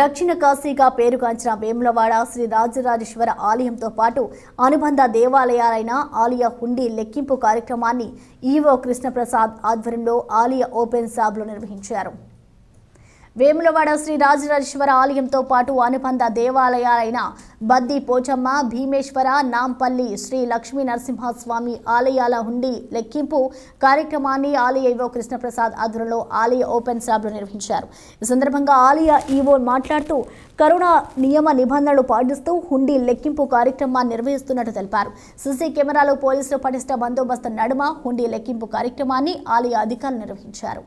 దక్షిణ కాశీగా పేరుగాంచిన వేములవాడ శ్రీ రాజరాజేశ్వర ఆలయంతో పాటు అనుబంధ దేవాలయాలైన ఆలయ హుండీ లెక్కింపు కార్యక్రమాన్ని ఈవో కృష్ణప్రసాద్ ఆధ్వర్యంలో ఆలయ ఓపెన్ సాబ్లో నిర్వహించారు వేములవాడ శ్రీ రాజరాజేశ్వర ఆలయంతో పాటు అనుబంధ దేవాలయాలైన బద్ది పోచమ్మ భీమేశ్వర నాంపల్లి శ్రీ లక్ష్మీ నరసింహస్వామి ఆలయాల హుండీ లెక్కింపు కార్యక్రమాన్ని ఆలయ ఈవో కృష్ణప్రసాద్ ఆధ్వర్యంలో ఆలయ ఓపెన్ సభలో నిర్వహించారు ఈ సందర్భంగా ఆలయ ఈవో మాట్లాడుతూ కరోనా నియమ నిబంధనలు పాటిస్తూ హుండీ లెక్కింపు కార్యక్రమాన్ని నిర్వహిస్తున్నట్టు తెలిపారు సీసీ కెమెరాలు పోలీసులు పటిష్ట బందోబస్తు నడుమ హుండీ లెక్కింపు కార్యక్రమాన్ని ఆలయ అధికారులు నిర్వహించారు